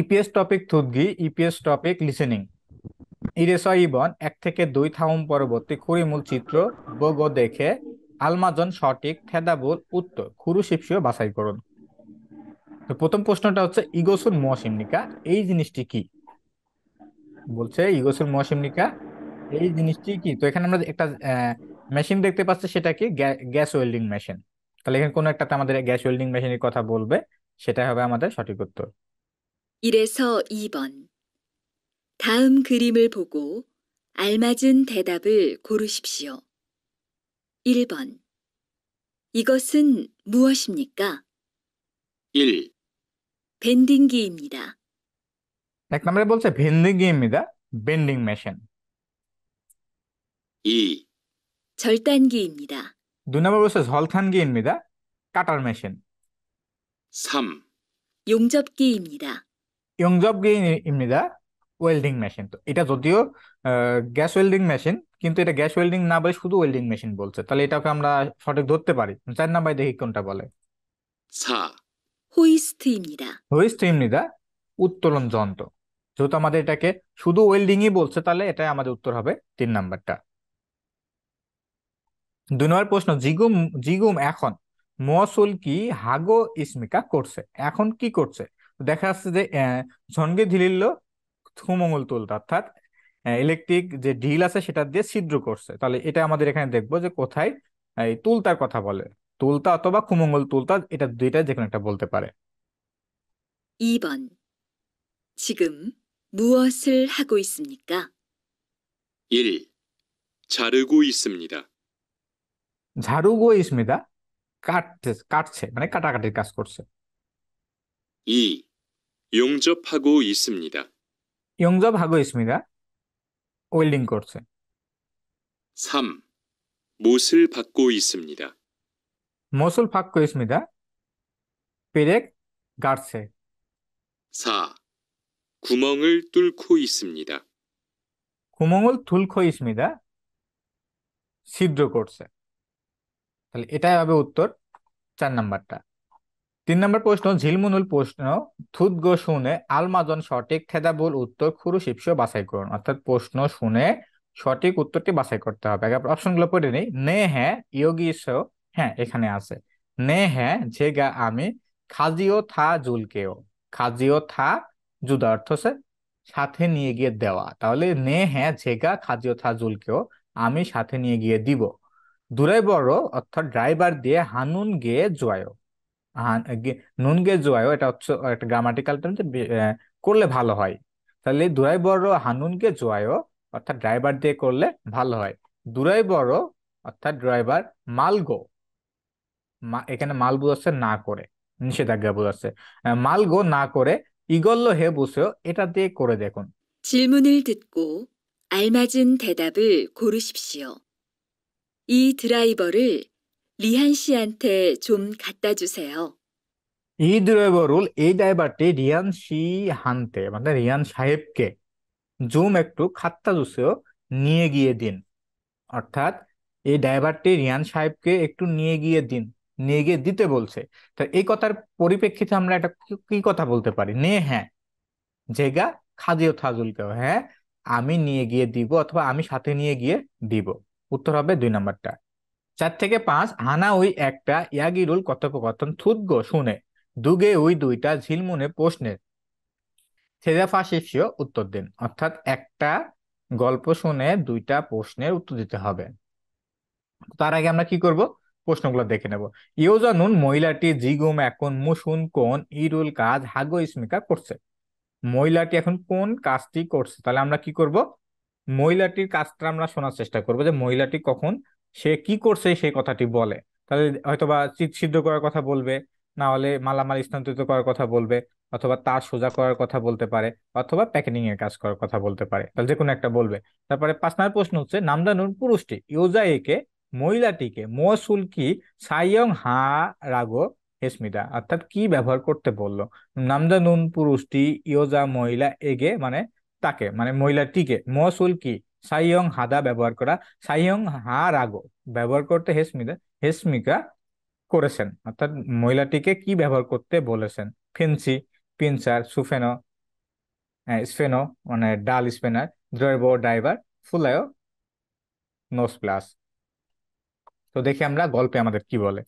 EPS TOPIK থুদগি EPS TOPIK listening ইরেস ইবন এক থেকে দুই থাউম পরবর্তী খুরিমূল চিত্র বগ দেখে আলমাজন সঠিক থেদাবুল উত্তর খুরু শিপসিও বাছাই করুন তো প্রথম প্রশ্নটা হচ্ছে ইগোসুর মহাসিমনিকা এই জিনিসটি কি বলছে ইগোসুর মহাসিমনিকা এই জিনিসটি কি তো এখানে আমরা একটা মেশিন দেখতে পাচ্ছি সেটা কি গ্যাস ওয়েল্ডিং মেশিন তাহলে এখানে কোনো একটাতে আমাদের গ্যাস ওয়েল্ডিং মেশিনের কথা বলবে সেটাই হবে আমাদের সঠিক উত্তর 1에서 2번 다음 그림을 보고 알맞은 대답을 고르십시오. 1번 이것은 무엇입니까? 1. 밴딩기입니다. এক নম্বরে বলছে ভ ে ন 2. 절단기입니다. দুই নম্বর বলছে ঝ ল থ 3. 용접기입니다. দা ওয়েল্ডিং মেশিন তো এটা যদিও গ্যাস ওয়েল্ডিং মেশিন কিন্তু এটা গ্যাস ওয়েল্ডিং না বলে শুধু ওয়েল্ডিং মেশিন বলছে তাহলে এটাকে আমরা সঠিক ধরতে পারি চার নাম্বার দেখি কোনটা বলে উত্তোলন যন্ত্র যেহেতু আমাদের এটাকে শুধু ওয়েল্ডিংই বলছে তাহলে এটাই আমাদের উত্তর হবে তিন নাম্বারটা দুই নম্বর প্রশ্ন জিগুম জিগুম এখন মসুল কি হাগো ইসমিকা করছে এখন কি করছে দেখা যাচ্ছে যে সঙ্গে ঝিলিল্ল থুমঙ্গল তুলতে অর্থাৎ ইলেকট্রিক যে ঢিল আছে সেটা দিয়ে ছিদ্র করছে তাহলে এটা আমাদের এখানে দেখবো যে কোথায় এই তুলতার কথা বলে তুলতা অথবা কুমঙ্গল তুলতা এটা দুইটা যে একটা বলতে পারে 2번 지금 무엇을 하고 있습니까? 1. 자르고 있습니다. 자르고 있습니다. কাটছে কাটছে মানে কাটাকাটির কাজ করছে 2. 용접하고 있습니다. 용접하고 있습니다. 올딩 코스. 3. 못을 받고 있습니다. 못을 받고 있습니다. 피렉 가르세. 4. 구멍을 뚫고 있습니다. 구멍을 뚫고 있습니다. ছিদ্র করছে তাহলে এ ট া তিন নম্বর প্রশ্ন ঝিলমুনুল প্রশ্ন থুতগো শুনে আলমাজন সঠিক বল উত্তর খুরু শীর্ষ বাছাই করুন অর্থাৎ প্রশ্ন শুনে সঠিক উত্তরটি বাছাই করতে হবে অপশন অপশনগুলো পড়ে নিই নে হ্যাঁ ইয়োগী হ্যাঁ এখানে আছে নে হ্যাঁ গা আমি খাজিও থা জুলকেও খাজিও থা জুদা অর্থ হচ্ছে সাথে নিয়ে গিয়ে দেওয়া তাহলে নে হ্যাঁ গা খাজিও থা জুলকেও আমি সাথে নিয়ে গিয়ে দিব দূরে বড় অর্থাৎ ড্রাইভার দিয়ে হানুন গিয়ে জয়ও নুন গে এটা হচ্ছে একটা গ্রামাটিক্যাল টার্ম করলে ভালো হয় তাহলে দুরাই বড় হানুনকে জোয়ায়ও অর্থাৎ ড্রাইভার দিয়ে করলে ভালো হয় দুরাই বড় অর্থাৎ ড্রাইভার মালগো এখানে মাল বোঝাচ্ছে না করে নিষেধাজ্ঞা বোঝাচ্ছে মালগো না করে 이걸로 হে 보세요. এটা দিয়ে করে দেখুন 질문을 듣고 알맞은 대답을 고르십시오. 이 드라이버를 리한 씨한테 좀 갖다 주세요. 이 ড্রাইভারুল এই ড্রাইভারটি রিয়ান সি হানতে মানে রিয়ান সাহেবকে জুম একটু খাত্তা জুসেও নিয়ে গিয়ে দিন অর্থাৎ এই ড্রাইভারটি রিয়ান সাহেবকে একটু নিয়ে গিয়ে দিন নিয়ে গিয়ে দিতে বলছে তো এই কথার পরিপ্রেক্ষিতে আমরা এটা কি কথা বলতে পারি নে হ্যাঁ জেগা খাজিও থাজুলকেও হ্যাঁ আমি নিয়ে গিয়ে দিব অথবা আমি সাথে নিয়ে গিয়ে দিব উত্তর হবে দুই নাম্বারটা চার থেকে পাঁচ হানা ওই একটা ইয়াগিরুল কথোপকথন থুদ্গ শুনে দুগে ওই দুইটা ঝিলমুনে প্রশ্নের থেজাফা শিষ্য উত্তর দিন অর্থাৎ একটা গল্প শুনে দুইটা প্রশ্নের উত্তর দিতে হবে তার আগে আমরা কি করব প্রশ্নগুলো দেখে নেব জানুন মহিলাটি জিগুম এখন মুসুন কোন ইরুল কাজ হাগো ইসমিকা করছে মহিলাটি এখন কোন কাজটি করছে তাহলে আমরা কি করব মহিলাটির কাজটা আমরা শোনার চেষ্টা করব যে মহিলাটি কখন সে কি করছে সেই কথাটি বলে তাহলে হয়তোবা চিত সিদ্ধ করার কথা বলবে না হলে মালামাল স্থানান্তরিত করার কথা বলবে অথবা তার সোজা করার কথা বলতে পারে অথবা প্যাকেটিং এর কাজ করার কথা বলতে পারে তাহলে যে কোনো একটা বলবে তারপরে পাঁচ নম্বর প্রশ্ন হচ্ছে নামদানুন পুরুষটি একে মহিলাটিকে মসুল কি সাইয়ং হা রাগো হেসমিদা অর্থাৎ কি ব্যবহার করতে বলল নামদানুন পুরুষটি ইয়োজা মহিলা এগে মানে তাকে মানে মহিলাটিকে মসুল কি সাইয়ং হাদা ব্যবহার করা সাইয়ং হা রাগো ব্যবহার করতে হেসমিদা হেসমিকা করেছেন অর্থাৎ মহিলাটিকে কি ব্যবহার করতে বলেছেন ফেন্সি পিনসার সুফেনো স্পেনো মানে ডাল স্পেনার দ্রৈব ড্রাইভার ফুলায়ও নোস প্লাস তো দেখি আমরা গল্পে আমাদের কি বলে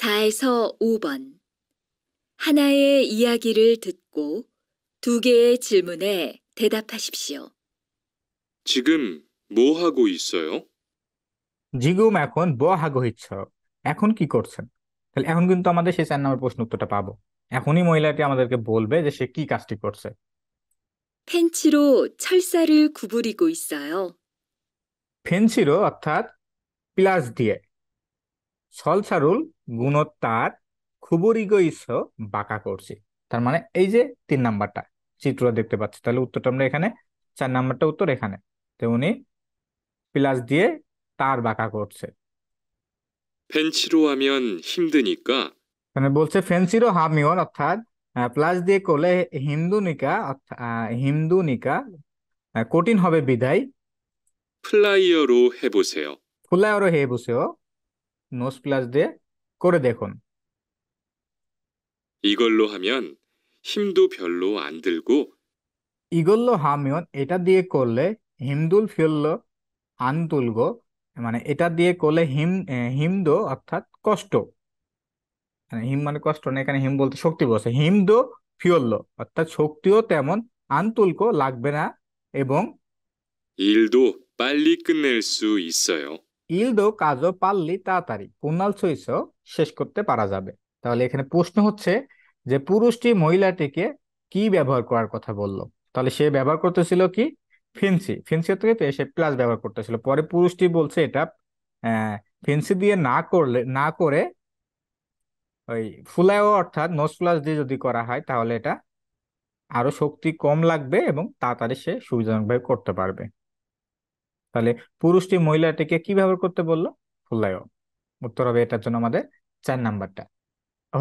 4에서 두 개의 질문에 대답하십시오. 지금 뭐 하고 있어요? 지금 এখন 뭐 하고 있어? এখন কি করছেন তাহলে এখন কিন্তু আমাদের সেই চার নম্বর প্রশ্ন উত্তরটা পাবো এখনই মহিলাটি আমাদেরকে বলবে যে সে কি কাজটি করছে 펜치로 철사를 কুবুরিগো 있어요. ফেন্সিরো অর্থাৎ প্লাস দিয়ে সলসারুল গুণোত্তার খুবরিগো ইস বাঁকা করছে। তার মানে এই যে তিন নাম্বারটা চিত্রটা দেখতে পাচ্ছি তাহলে উত্তরটা আমরা এখানে চার নাম্বারটা উত্তর এখানে তো উনি প্লাস দিয়ে তার বাঁকা করছে ফেন্সিরো হিমদুনিকা মানে বলছে ফেন্সিরো হামিয়ন অর্থাৎ প্লাস দিয়ে করলে হিমদুনিকা হিমদুনিকা কঠিন হবে বিদায় ফ্লাইয়রো হেবুসেও হে হেবুসেও নোস প্লাস দিয়ে করে দেখুন 이걸로 하면 힘도 별로 안 들고 이걸로 하면 এটা দিয়ে করলে 별로 안 들고 মানে এটা দিয়ে করলে হিম হিমদো অর্থাৎ কষ্ট মানে হিম মানে কষ্ট না এখানে হিম বলতে শক্তি বসে হিমদো ফিওল অর্থাৎ শক্তিও তেমন আনতুলকো লাগবে না এবং 일도 빨리 끝낼 수 있어요. ইলদো কাজও পাল্লি তাড়াতাড়ি কুনাল সুইসও শেষ করতে পারা যাবে তাহলে এখানে প্রশ্ন হচ্ছে যে পুরুষটি মহিলাটিকে কি ব্যবহার করার কথা বলল তাহলে সে ব্যবহার করতেছিল কি ফিন্সি ফিন্সি থেকে সে প্লাস ব্যবহার করতেছিল পরে পুরুষটি বলছে এটা ফিন্সি দিয়ে না করলে না করে ওই ফুলায়ও অর্থাৎ নোস প্লাস দিয়ে যদি করা হয় তাহলে এটা আরো শক্তি কম লাগবে এবং তাড়াতাড়ি সে সুবিধাজনকভাবে করতে পারবে তাহলে পুরুষটি মহিলাটিকে কি ব্যবহার করতে বললো ফুলায়ও উত্তর হবে এটার জন্য আমাদের চার নাম্বারটা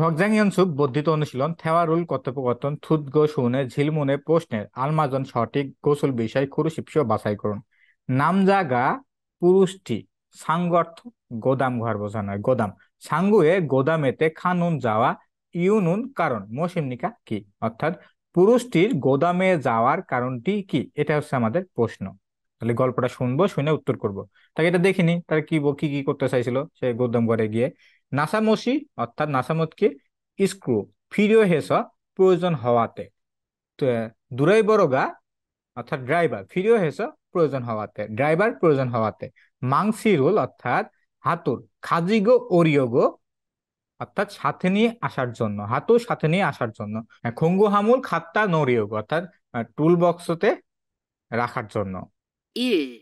হকজাংয়নসুপ বর্ধিত অনুশীলন থেওয়ারুল কথোপকথন থুতগো শুনে ঝিলমুনে প্রশ্নের আলমাজন সঠিক গোসল বিষয় খুরুশিপ্স বাছাই করুন নামজাগা পুরুষটি সাংগর্থ গোদাম ঘর বোঝানো হয় গোদাম সাঙ্গুয়ে গোদামেতে খানুন যাওয়া ইউনুন কারণ মৌসিমনিকা কি অর্থাৎ পুরুষটির গোদামে যাওয়ার কারণটি কি এটা হচ্ছে আমাদের প্রশ্ন তাহলে গল্পটা শুনবো শুনে উত্তর করব তাকে এটা দেখিনি তার কি কি কি করতে চাইছিল সে গোদাম ঘরে গিয়ে নাসামসি অর্থাৎ নাসামতকে স্ক্রু ফিরিও হেস প্রয়োজন হওয়াতে দূরাই বড়গা অর্থাৎ ড্রাইভার ফিরিও হেস প্রয়োজন হওয়াতে ড্রাইভার প্রয়োজন হওয়াতে মাংসি রোল অর্থাৎ হাতুর খাজিগো ওরিয়োগো অর্থাৎ সাথে নিয়ে আসার জন্য হাতু সাথে নিয়ে আসার জন্য হ্যাঁ, খঙ্গু হামুল খাত্তা নরিয়োগ অর্থাৎ টুল বক্সতে রাখার জন্য 1.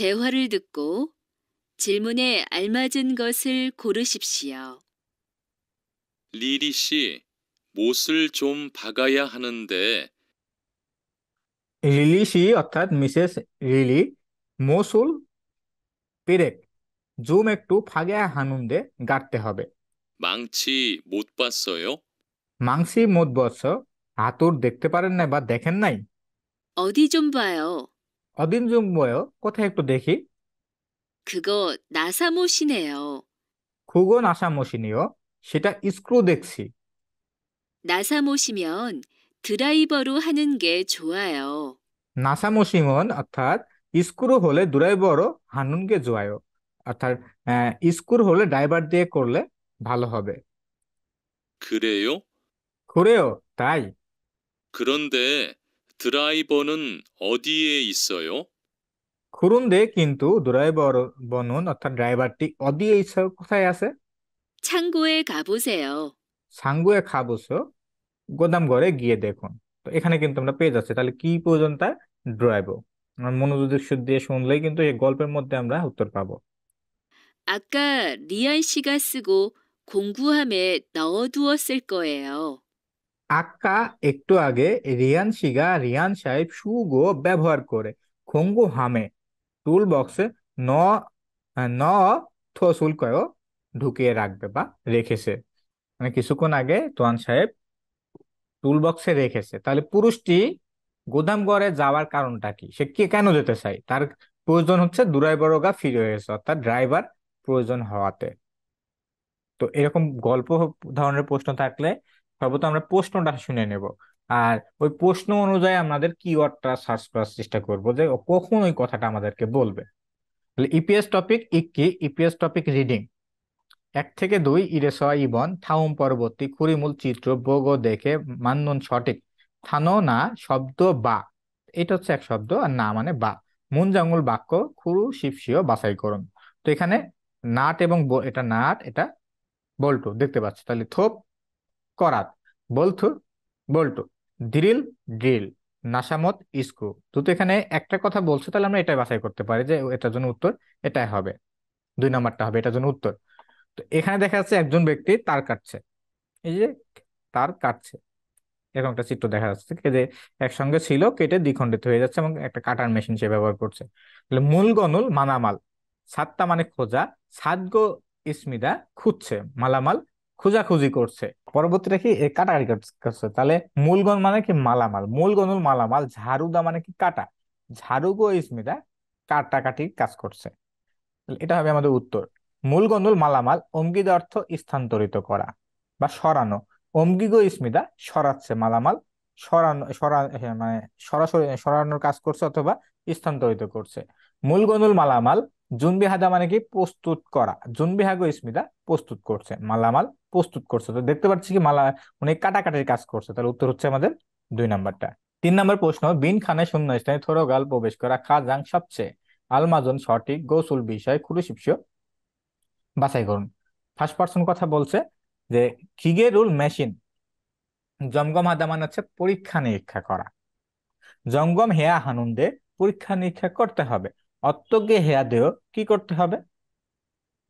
대화를 듣고 질문에 알맞은 것을 고르십시오. 리리 씨, 못을 좀 박아야 하는데 লিলি সি অর্থাৎ মিসেস লিলি মসুল পেরেক জুম একটু ফাগে হানুন্দে গাড়তে হবে 망치 못 봤어요? মাংসি মোদ বৎস হাতুর দেখতে পারেন না বা দেখেন নাই অ디 좀 봐요. অদিন জুম বয় কোথায় একটু দেখি 그거 나사못이네요. 그건 아사못이네요. সেটা স ্ ক ্ 나사못이면 드라이버로 하는 게 좋아요. 나사못이면 অর্থাৎ স্ক্রু হলে ড্রাইভারও হানুন গে জোয়ায়ো 그래요? 그래요. ত া 그런데 드라이버는 어디에 있어요? খুরুন্দে কিন্তু দুরাইবর বনুন অর্থাৎ ড্রাইভারটি অদি এই কোথায় আছে সাংগুয়ে 가보세요. সাঙ্গুয়ে গোদাম ঘরে গিয়ে দেখুন তো এখানে কিন্তু আমরা পেয়ে যাচ্ছি তাহলে কি প্রয়োজন তার ড্রাইভ মনোযোগ দিয়ে শুনলেই কিন্তু এই গল্পের মধ্যে আমরা উত্তর পাবো 아까 리안 씨가 쓰고 공구함에 넣어두었을 거예요. আক্কা একটু আগে রিয়ান শিগা রিয়ান সাহেব সুগো ব্যবহার করে খুঙ্গু হামে টুল বক্সে ন ন থ শুল্কও ঢুকিয়ে রাখবে বা রেখেছে মানে কিছুক্ষণ আগে তোয়ান সাহেব টুল বক্সে রেখেছে তাহলে পুরুষটি গড়ে যাওয়ার কারণটা কি সে কে কেন যেতে চাই তার প্রয়োজন হচ্ছে দুরাইবরগা ফিরে হয়েছে অর্থাৎ ড্রাইভার প্রয়োজন হওয়াতে তো এরকম গল্প ধরনের প্রশ্ন থাকলে সর্বত আমরা প্রশ্নটা শুনে নেব আর ওই প্রশ্ন অনুযায়ী আমাদের কিওয়ার্ডটা সার্চ করার চেষ্টা করব যে কখন ওই কথাটা আমাদেরকে বলবে তাহলে ইপিএস টপিক ইকি ইপিএস টপিক রিডিং এক থেকে দুই ইরেসা ইবন থাউম পরবর্তী খুরিমূল চিত্র বগ দেখে মান্নন সঠিক থানো না শব্দ বা এটা হচ্ছে এক শব্দ আর না মানে বা মুনজাঙ্গুল বাক্য খুরু শিবশিও বাছাই করুন তো এখানে নাট এবং এটা নাট এটা বল্টু দেখতে পাচ্ছি তাহলে থোপ করাত বলথু বল্টু ড্রিল ড্রিল নাসামত ইস্কু তো এখানে একটা কথা বলছো তাহলে আমরা এটাই বাছাই করতে পারি যে এটার জন্য উত্তর এটাই হবে দুই নাম্বারটা হবে এটার জন্য উত্তর তো এখানে দেখা যাচ্ছে একজন ব্যক্তি তার কাটছে এই যে তার কাটছে এরকম একটা চিত্র দেখা যাচ্ছে যে একসঙ্গে ছিল কেটে দ্বিখণ্ডিত হয়ে যাচ্ছে এবং একটা কাটার মেশিন সে ব্যবহার করছে তাহলে মূল গনুল মানামাল সাতটা মানে খোঁজা সাদগো ইসমিদা খুঁজছে মালামাল খোঁজাখুঁজি করছে পরবর্তীটা কি কাটাকাটি করছে তাহলে মূলগণ মানে কি মালামাল মূলগণুল মালামাল ঝাড়ুদা মানে কি কাটা ঝাড়ুগো ইসমিদা কাটাকাটি কাজ করছে এটা হবে আমাদের উত্তর মূলগণুল মালামাল অমগিদা অর্থ স্থানান্তরিত করা বা সরানো অঙ্গিগ ইসমিদা সরাচ্ছে মালামাল সরানো সরা মানে সরাসরি সরানোর কাজ করছে অথবা স্থানান্তরিত করছে মূলগণুল মালামাল জুনবি হাদা মানে কি প্রস্তুত করা জুনবি হাগো ইসমিদা প্রস্তুত করছে মালামাল প্রস্তুত করছে তো দেখতে পাচ্ছি কি মালা মানে কাটাকাটির কাজ করছে তাহলে উত্তর হচ্ছে আমাদের দুই নাম্বারটা তিন নম্বর প্রশ্ন বিন খানে শূন্য স্থানে গাল প্রবেশ করা খাজাং সবচেয়ে আলমাজন সঠিক গোসুল বিষয় খুরুশিপসিও বাছাই করুন ফার্স্ট পার্সন কথা বলছে যে খিগেরুল মেশিন জমগম হাদা মানে হচ্ছে পরীক্ষা নিরীক্ষা করা জঙ্গম হেয়া হানুন্দে পরীক্ষা নিরীক্ষা করতে হবে অর্থজ্ঞে দেহ কি করতে হবে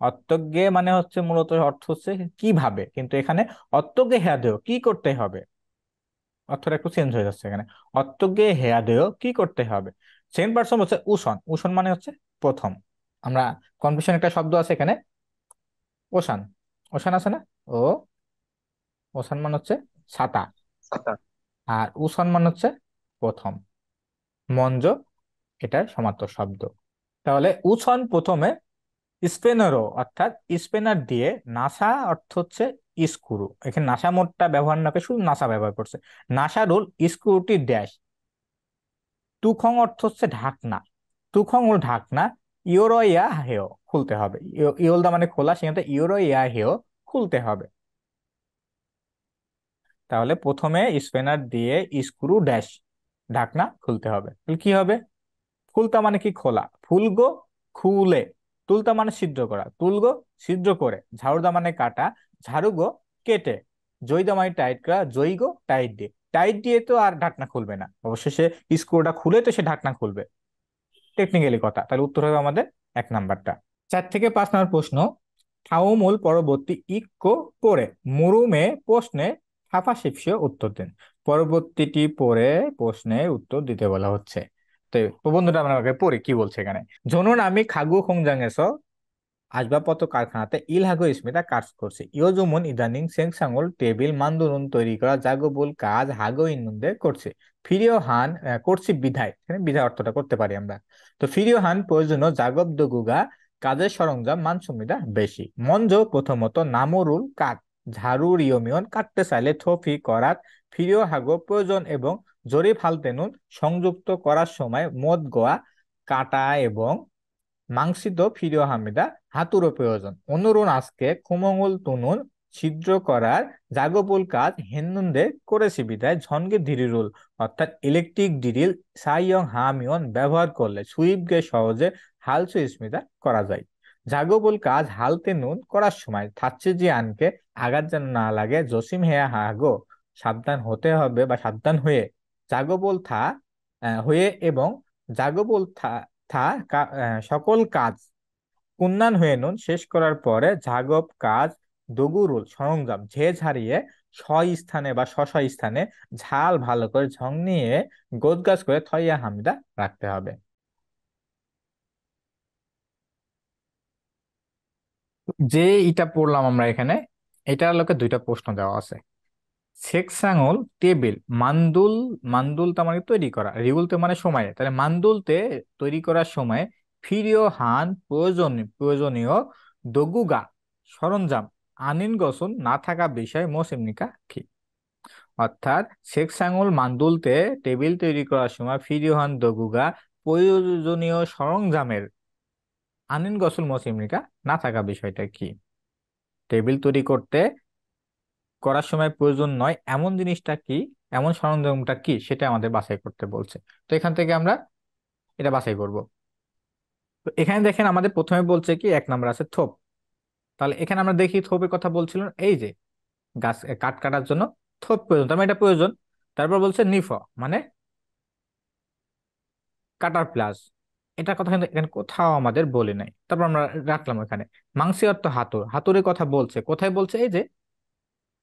অর্থজ্ঞে মানে হচ্ছে মূলত অর্থ হচ্ছে কিভাবে কিন্তু এখানে অর্থজ্ঞে দেহ কি করতে হবে অর্থটা একটু চেঞ্জ হয়ে যাচ্ছে এখানে অর্থজ্ঞে দেহ কি করতে হবে সেকেন্ড পার্সন হচ্ছে উষণ উষণ মানে হচ্ছে প্রথম আমরা কনফিউশন একটা শব্দ আছে এখানে ওষান ওষান আছে না ও ওষান মানে হচ্ছে সাতা আর উষণ মানে হচ্ছে প্রথম মঞ্জ এটা সমান্তর শব্দ তাহলে উছন প্রথমে স্পেনেরও অর্থাৎ স্পেনার দিয়ে নাসা অর্থ হচ্ছে ইস্কুরু এখানে নাসা মোটটা ব্যবহার না করে শুধু নাসা ব্যবহার করছে নাসা রোল স্ক্রুটি ড্যাশ তুখং অর্থ হচ্ছে ঢাকনা তুখং ও ঢাকনা ইয়া হেও খুলতে হবে ইয়োলদা মানে খোলা সেখানে ইয়া হেও খুলতে হবে তাহলে প্রথমে স্পেনার দিয়ে ইস্কুরু ড্যাশ ঢাকনা খুলতে হবে কি হবে খুলতা মানে কি খোলা ফুলগো খুলে তুলতা মানে সিদ্ধ করা তুলগো সিদ্ধ করে ঝাড়ুদা মানে কাটা ঝাড়ুগো কেটে জয়দা মানে টাইট করা জৈগো টাইট দিয়ে টাইট দিয়ে তো আর ঢাকনা খুলবে না অবশ্যই সে স্ক্রুটা খুলে তো সে ঢাকনা খুলবে টেকনিক্যালি কথা তাহলে উত্তর হবে আমাদের এক নাম্বারটা চার থেকে পাঁচ নম্বর প্রশ্ন ঠাউমুল পরবর্তী ইক্কো পরে মুরুমে প্রশ্নে হাফা শিপসিও উত্তর দেন পরবর্তীটি পরে প্রশ্নের উত্তর দিতে বলা হচ্ছে তো পড়ি কি বলছে এখানে খাগু আসবাবপত্র কারখানাতে কাজ করছে ইও ইদানিং সেংসাঙ্গল টেবিল মান্দুরুন তৈরি করা জাগবুল কাজ হাগো করছে ফিরিও হান করছি বিধায় এখানে বিধায় অর্থটা করতে পারি আমরা তো ফিরিও হান প্রয়োজনীয় জাগব কাজের সরঞ্জাম মানসুমিদা বেশি মঞ্জ প্রথমত নামরুল কাঠ ঝাড়ু রিয়মিয়ন কাটতে চাইলে থফি করাত ফিরিও হাগো প্রয়োজন এবং জরিফ হালতেনুন সংযুক্ত করার সময় মদ গোয়া কাটা এবং মাংসিত ফিরিও হামিদা হাতুরও প্রয়োজন অনুরুণ আজকে কুমঙ্গল তুনুন ছিদ্র করার জাগবুল কাজ হেন্দুনদে করেছি বিদায় ঝনকে ধিরিরুল অর্থাৎ ইলেকট্রিক ডিরিল সাইয়ং হামিয়ন ব্যবহার করলে সুইপকে সহজে হাল সুইস্মিতা করা যায় জাগবুল কাজ হালতে নুন করার সময় থাচ্ছে যে আনকে আঘাত যেন না লাগে জসিম হেয়া হাগো সাবধান হতে হবে বা সাবধান হয়ে জাগবল থা হয়ে এবং জাগবল থা থা সকল কাজ কুন্নান হয়ে নুন শেষ করার পরে জাগব কাজ দগুরুল সরঞ্জাম ঝে ঝাড়িয়ে স্থানে বা শ স্থানে ঝাল ভালো করে ঝং নিয়ে গাছ করে থইয়া হামদা রাখতে হবে যে এটা পড়লাম আমরা এখানে এটার লোকে দুইটা প্রশ্ন দেওয়া আছে সেক্সাঙল টেবিল মান্দুল মান্দুল তার মানে তৈরি করা রিউল তো মানে সময়ে তাহলে মান্দুলতে তৈরি করার সময় ফিরিও হান প্রয়োজন প্রয়োজনীয় দগুগা সরঞ্জাম আনিন গসন না থাকা বিষয় মোসিমনিকা কি অর্থাৎ সেক্সাঙল মান্দুলতে টেবিল তৈরি করার সময় ফিরিও হান দগুগা প্রয়োজনীয় সরঞ্জামের আনিন গসল মোসিমনিকা না থাকা বিষয়টা কি টেবিল তৈরি করতে করার সময় প্রয়োজন নয় এমন জিনিসটা কি এমন সরঞ্জামটা কি সেটা আমাদের বাছাই করতে বলছে তো এখান থেকে আমরা এটা বাছাই করব তো এখানে দেখেন আমাদের প্রথমে বলছে কি এক নাম্বার আছে থোপ তাহলে এখানে আমরা দেখি থোপের কথা বলছিলাম এই যে গাছ কাঠ কাটার জন্য থোপ প্রয়োজন তার মানে এটা প্রয়োজন তারপর বলছে নিফ মানে কাটার প্লাস এটা কথা কিন্তু এখানে কোথাও আমাদের বলে নাই তারপর আমরা রাখলাম এখানে মাংসি অর্থ হাতুর হাতুরের কথা বলছে কোথায় বলছে এই যে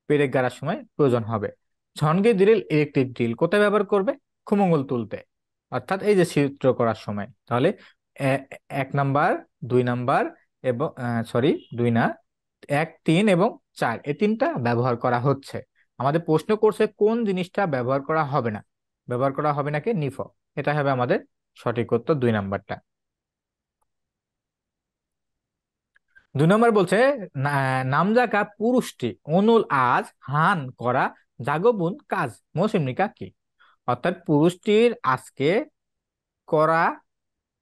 পেরেক গাড়ার সময় প্রয়োজন হবে ঝনগে ড্রিল ইলেকট্রিক ড্রিল কোথায় ব্যবহার করবে খুমঙ্গল তুলতে অর্থাৎ এই যে চিত্র করার সময় তাহলে এক নাম্বার দুই নাম্বার এবং সরি দুই না এক তিন এবং চার এই তিনটা ব্যবহার করা হচ্ছে আমাদের প্রশ্ন করছে কোন জিনিসটা ব্যবহার করা হবে না ব্যবহার করা হবে নাকি নিফ এটা হবে আমাদের সঠিক উত্তর দুই নাম্বারটা দুই নম্বর বলছে নামজাকা পুরুষটি অনুল আজ হান করা জাগবুন কাজ মৌসুমিকা কি অর্থাৎ পুরুষটির আজকে করা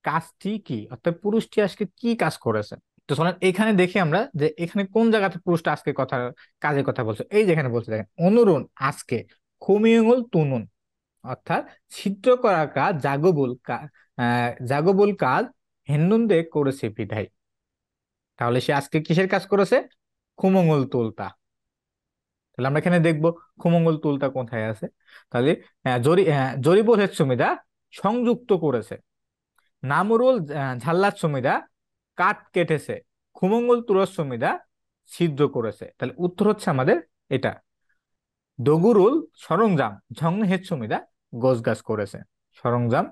কাজটি কি অর্থাৎ পুরুষটি আজকে কি কাজ করেছে তো চলেন এখানে দেখি আমরা যে এখানে কোন জায়গাতে পুরুষটা আজকে কথা কাজের কথা বলছে এই যেখানে বলছে দেখেন অনুরুন আজকে খুমিউল তুনুন অর্থাৎ ছিদ্র করা কাজ জাগবুল কাজ জাগবুল কাজ হেন্দুনদে করেছে বিধায় তাহলে সে আজকে কিসের কাজ করেছে খুমঙ্গল তুলতা তাহলে আমরা এখানে দেখবো খুমঙ্গল তুলতা কোথায় আছে তাহলে জরি জরিবুল হেদ সুমিদা সংযুক্ত করেছে নামরুল ঝাল্লার সুমিদা কাঠ কেটেছে খুমঙ্গল তুরস সুমিদা সিদ্ধ করেছে তাহলে উত্তর হচ্ছে আমাদের এটা দগুরুল সরঞ্জাম ঝং হেদ সুমিদা গোজ গাছ করেছে সরঞ্জাম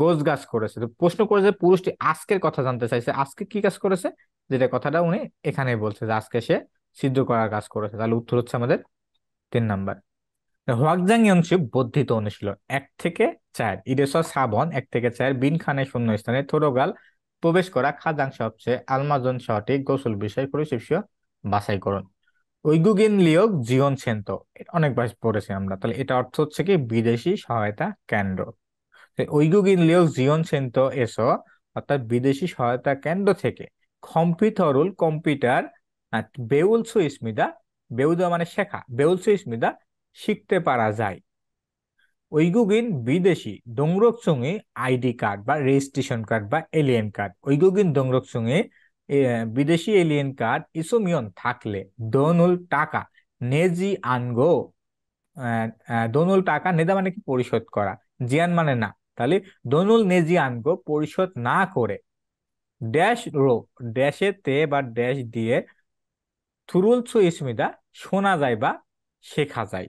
গোজ গাছ করেছে তো প্রশ্ন করেছে পুরুষটি আজকের কথা জানতে চাইছে আজকে কি কাজ করেছে যেটা কথাটা উনি এখানে বলছে যে আজকে সে সিদ্ধ করার কাজ করেছে তাহলে উত্তর হচ্ছে আমাদের তিন নাম্বার হোয়াকজাং ইয়নশিপ বর্ধিত অনুশীলন এক থেকে চার ইরেসর সাবন এক থেকে চার বিন খানের শূন্য স্থানে থোরোগাল প্রবেশ করা খাজাং সবচেয়ে আলমাজন শহরটি গোসল বিষয় করে শীর্ষীয় বাছাইকরণ ঐগুগিন লিওক জিওন সেন্ত অনেকবার পড়েছি আমরা তাহলে এটা অর্থ হচ্ছে কি বিদেশি সহায়তা কেন্দ্র ঐগুগিন লিওক জিওন সেন্ত এসো অর্থাৎ বিদেশি সহায়তা কেন্দ্র থেকে কম্পিউটারুল কম্পিউটার বেউলসু ইসমিদা বেউদা মানে শেখা বেউলসু ইসমিদা শিখতে পারা যায় ওইগুগিন বিদেশি দোংরকচুঙে আইডি কার্ড বা রেজিস্ট্রেশন কার্ড বা এলিয়েন কার্ড ওইগুগিন সঙ্গে বিদেশি এলিয়েন কার্ড ইসুমিয়ন থাকলে দনুল টাকা নেজি আনগো দনুল টাকা নেদা মানে কি পরিশোধ করা জিয়ান মানে না তাহলে দনুল নেজি আনগো পরিশোধ না করে ড্যাশ রো ড্যাশে তে বা ড্যাশ দিয়ে ছু ইসমিদা শোনা যায় বা শেখা যায়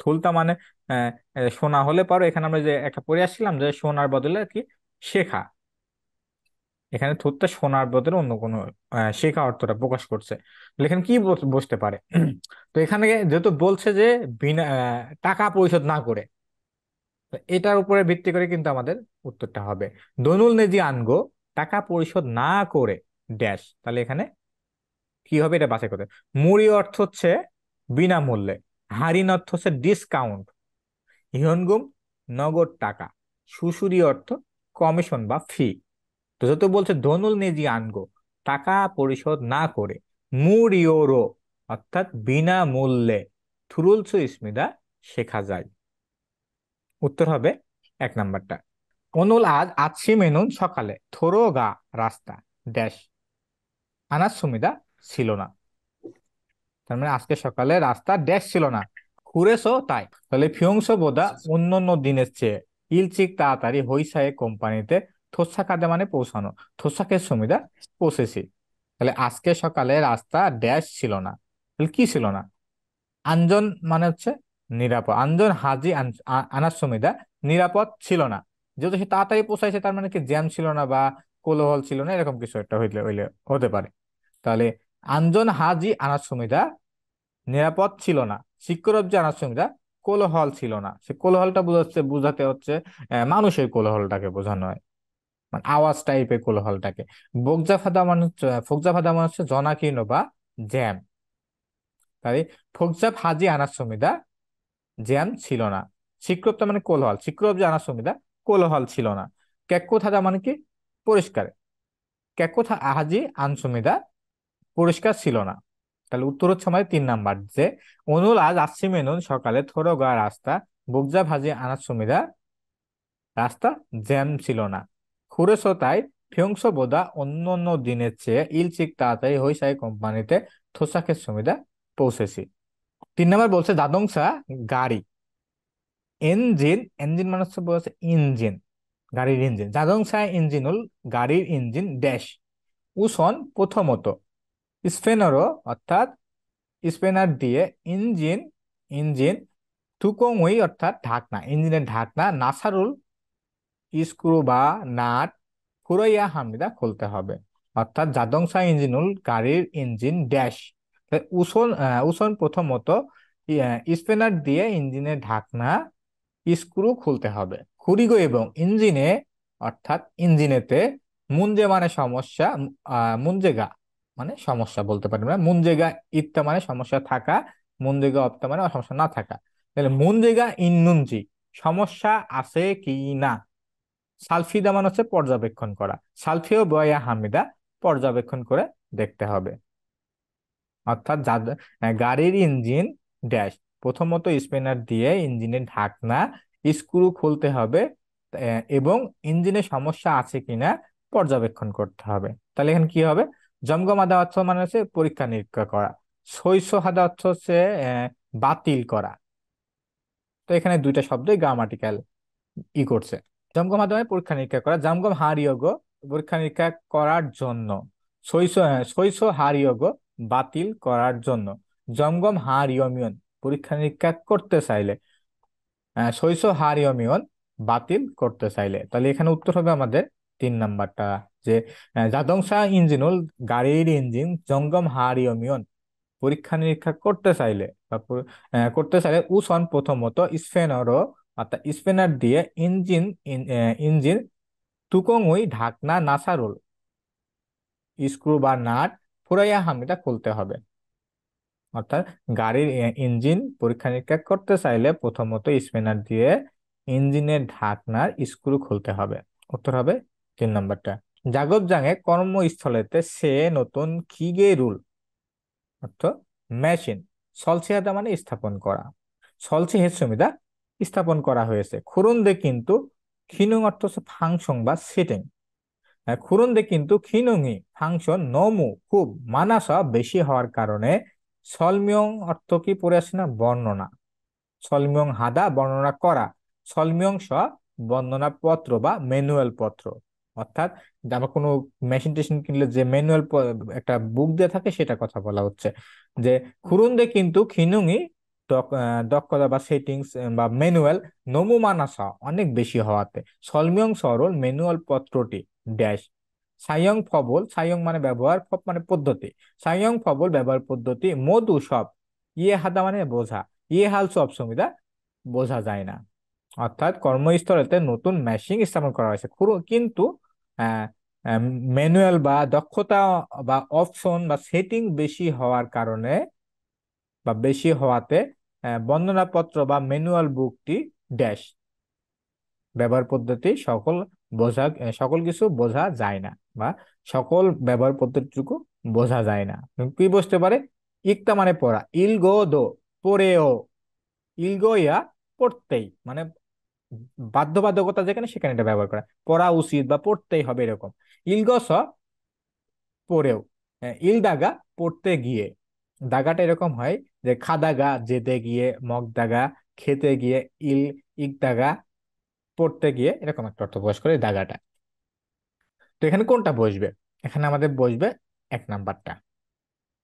থুলতা মানে শোনা হলে পারো এখানে আমরা যে একটা পড়ে আসছিলাম যে শোনার বদলে আর কি শেখা এখানে থুতটা শোনার বদলে অন্য কোনো শেখা অর্থটা প্রকাশ করছে এখানে কি বসতে পারে তো এখানে যেহেতু বলছে যে বিনা টাকা পরিশোধ না করে এটার উপরে ভিত্তি করে কিন্তু আমাদের উত্তরটা হবে দনুল নেজি আনগো টাকা পরিশোধ না করে ড্যাশ তাহলে এখানে কি হবে এটা বাছাই করতে মুড়ি অর্থ হচ্ছে বিনামূল্যে হারিন অর্থ হচ্ছে ডিসকাউন্ট হিহনগুম নগদ টাকা সুসুরি অর্থ কমিশন বা ফি তো যত বলছে ধনুল নিজি আনগো টাকা পরিশোধ না করে মুড়িওরো অর্থাৎ বিনামূল্যে থুরুলসু ইসমিদা শেখা যায় উত্তর হবে এক নাম্বারটা অনুল আজ আছি মেনুন সকালে থোরো গা রাস্তা ড্যাশ আনার সুবিধা ছিল না তার মানে আজকে সকালে রাস্তা ড্যাশ ছিল না ঘুরেছো তাই তাহলে ফিয়ংস বোধা অন্য অন্য দিনের চেয়ে ইলচিক তাড়াতাড়ি হইসায়ে কোম্পানিতে থোসা কাদে মানে পৌঁছানো থোসাকে সুবিধা পৌঁছেছি তাহলে আজকে সকালে রাস্তা ড্যাশ ছিল না তাহলে কি ছিল না আঞ্জন মানে হচ্ছে নিরাপদ আঞ্জন হাজি আনার সুবিধা নিরাপদ ছিল না যেহেতু সে তাড়াতাড়ি পোষাইছে তার মানে কি জ্যাম ছিল না বা কোলোহল ছিল না এরকম কিছু একটা হইলে হইলে হতে পারে তাহলে আঞ্জন হাজি আনার সুবিধা নিরাপদ ছিল না শিক্ষরব যে আনার সুবিধা কোলোহল ছিল না সে কোলোহলটা বোঝাচ্ছে বুঝাতে হচ্ছে মানুষের কোলোহলটাকে বোঝানো হয় মানে আওয়াজ টাইপের কোলোহলটাকে বোকজাফাদা ফাদা মানে ফোকজা ফাদা মানে হচ্ছে জনাকীর্ণ বা জ্যাম তাই ফোকজাব হাজি আনার সুবিধা জ্যাম ছিল না শিক্ষক মানে কোলোহল শিক্ষক যে আনার সুবিধা কোলাহল ছিল না ক্যাক্কো থাদা মানে কি পরিষ্কার ক্যাক্কো আহাজি আনসুমিদা পরিষ্কার ছিল না তাহলে উত্তর হচ্ছে আমাদের তিন নাম্বার যে অনুল আজ আসছি মেনুন সকালে থোড়ো গা রাস্তা বুকজা ভাজি আনার সুমিদা রাস্তা জ্যাম ছিল না খুরেছো তাই ফিংস বোদা অন্য অন্য দিনের চেয়ে ইলচিক তাড়াতাড়ি হইসাই কোম্পানিতে থোসাখের সুমিদা পৌঁছেছি তিন নাম্বার বলছে দাদংসা গাড়ি এঞ্জিন এঞ্জিন মানে হচ্ছে বলছে ইঞ্জিন গাড়ির ইঞ্জিন সাই ইঞ্জিন হল গাড়ির ইঞ্জিন ড্যাশ উসন প্রথমত স্পেনারও অর্থাৎ স্পেনার দিয়ে ইঞ্জিন ইঞ্জিন হই অর্থাৎ ঢাকনা ইঞ্জিনের ঢাকনা নাসারুল স্ক্রু বা নাট ফুরাইয়া হামিদা খুলতে হবে অর্থাৎ ইঞ্জিন হল গাড়ির ইঞ্জিন ড্যাশ উসন উসন প্রথমত স্পেনার দিয়ে ইঞ্জিনের ঢাকনা স্ক্রু খুলতে হবে খুরিগো এবং ইঞ্জিনে অর্থাৎ ইঞ্জিনেতে মুঞ্জে মানে সমস্যা মুঞ্জেগা মানে সমস্যা বলতে পারি মানে মুঞ্জেগা ইত্তা মানে সমস্যা থাকা মুঞ্জেগা অপ্তা মানে সমস্যা না থাকা তাহলে মুঞ্জেগা ইনুঞ্জি সমস্যা আছে কি না সালফিদা মানে হচ্ছে পর্যবেক্ষণ করা সালফিও বয়া হামিদা পর্যবেক্ষণ করে দেখতে হবে অর্থাৎ গাড়ির ইঞ্জিন ড্যাশ প্রথমত স্পেনার দিয়ে ইঞ্জিনের ঢাকনা স্ক্রু খুলতে হবে এবং ইঞ্জিনে সমস্যা আছে কিনা পর্যবেক্ষণ করতে হবে তাহলে এখানে কি হবে জমগমাদা অর্থ মানে হচ্ছে পরীক্ষা নিরীক্ষা করা শৈশহাদা অর্থ হচ্ছে বাতিল করা তো এখানে দুইটা শব্দই গ্রামাটিক্যাল ই করছে জমগম মাধ্যমে পরীক্ষা নিরীক্ষা করা জমগম হারিয়োগ পরীক্ষা নিরীক্ষা করার জন্য শৈশ শৈশ হারিয়োগ বাতিল করার জন্য জমগম হারিয়মিয়ন পরীক্ষা নিরীক্ষা করতে চাইলে শৈশ হার ইয়মিয়ন বাতিল করতে চাইলে তাহলে এখানে উত্তর হবে আমাদের তিন নাম্বারটা যে জাদংসা ইঞ্জিনুল গাড়ির ইঞ্জিন জঙ্গম হার ইয়মিয়ন পরীক্ষা নিরীক্ষা করতে চাইলে বা করতে চাইলে উসন প্রথমত স্পেনরও অর্থাৎ স্পেনার দিয়ে ইঞ্জিন ইঞ্জিন তুকংই ঢাকনা নাসারুল স্ক্রু বা নাট ফুরাইয়া হামিটা খুলতে হবে অর্থাৎ গাড়ির ইঞ্জিন পরীক্ষা নিরীক্ষা করতে চাইলে প্রথমত স্পেনার দিয়ে ইঞ্জিনের ঢাকনার স্ক্রু খুলতে হবে উত্তর হবে তিন নম্বরটা জাগব জাঙে কর্মস্থলেতে সে নতুন গে রুল অর্থ মেশিন সলসিহাদা মানে স্থাপন করা সলসিহে সুবিধা স্থাপন করা হয়েছে খুরুন্দে কিন্তু ক্ষীণ অর্থ হচ্ছে ফাংশন বা সেটিং খুরুন্দে কিন্তু খিনুঙি ফাংশন নমু খুব মানাসা বেশি হওয়ার কারণে সলমিয়ং অর্থ কি পড়ে আসে না বর্ণনা সলমিয়ং হাদা বর্ণনা করা সলমিয়ং স বর্ণনা পত্র বা ম্যানুয়াল পত্র অর্থাৎ আমার কোনো মেশিন টেশিন কিনলে যে ম্যানুয়াল একটা বুক দিয়ে থাকে সেটা কথা বলা হচ্ছে যে খুরুন্দে কিন্তু খিনুঙি দক্ষতা বা সেটিংস বা ম্যানুয়াল নমুমানাসা অনেক বেশি হওয়াতে সলমিয়ং সরল ম্যানুয়াল পত্রটি ড্যাশ সায়ং ফবল সায়ং মানে ব্যবহার ফব মানে পদ্ধতি সায়ং ফবল ব্যবহার পদ্ধতি মধু সব ইয়ে হাদা মানে বোঝা ইয়ে হাল সব সুবিধা বোঝা যায় না অর্থাৎ কর্মস্থলেতে নতুন মেশিন স্থাপন করা হয়েছে কিন্তু ম্যানুয়াল বা দক্ষতা বা অপশন বা সেটিং বেশি হওয়ার কারণে বা বেশি হওয়াতে বন্দনাপত্র বা ম্যানুয়াল বুকটি ড্যাশ ব্যবহার পদ্ধতি সকল বোঝা সকল কিছু বোঝা যায় না বা সকল ব্যবহার পদ্ধতিটুকু বোঝা যায় না কি বুঝতে পারে ইকতা মানে পড়া ইল গো দো পড়েও ইল ইয়া পড়তেই মানে বাধ্যবাধকতা যেখানে সেখানে এটা ব্যবহার করা পড়া উচিত বা পড়তেই হবে এরকম ইলগস পড়েও ইল দাগা পড়তে গিয়ে দাগাটা এরকম হয় যে খাদাগা যেতে গিয়ে মগ দাগা খেতে গিয়ে ইল ইক দাগা পড়তে গিয়ে এরকম একটা অর্থ প্রকাশ করে দাগাটা তো এখানে কোনটা বসবে এখানে আমাদের বসবে এক নাম্বারটা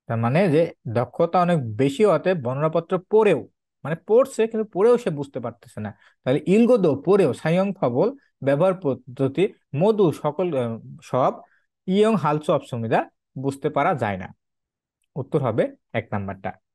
তার মানে যে দক্ষতা অনেক বেশি হতে বর্ণনাপত্র পড়েও মানে পড়ছে কিন্তু পড়েও সে বুঝতে পারতেছে না তাহলে ইলগোদো পড়েও সায়ং ফবল ব্যবহার পদ্ধতি মধু সকল সব ইয়ং হালসো অপসমিদা বুঝতে পারা যায় না উত্তর হবে এক নাম্বারটা